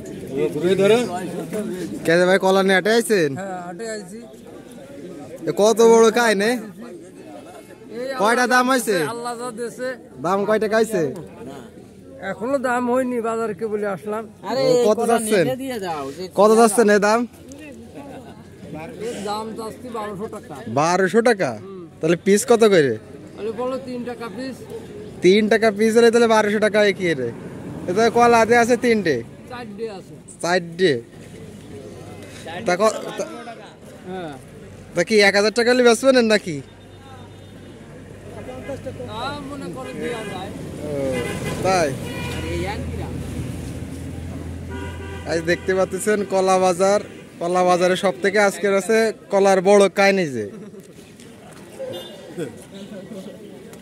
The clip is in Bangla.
ভাই নিয়ে আটে হ্যাঁ, কত বড় কাই নে কয়টা দাম হয়েছে দাম কয়টা খাইছে এখনো দাম হয়নি বাজারকে বলে আসলাম কত যাচ্ছেন কত যাচ্ছেন এ দাম বারোশো টাকা তাহলে পিস কত করে তিন টাকা পিস হলে তাহলে বারোশো টাকা কি রে কলা আছে তিনটে চারটে হ্যাঁ। তা কি এক হাজার টাকা হলে বেচবেন নাকি তাই আজ দেখতে পাচ্ছেন কলা বাজার কলা বাজারে সব থেকে আজকের আছে কলার বড় কাহিনী যে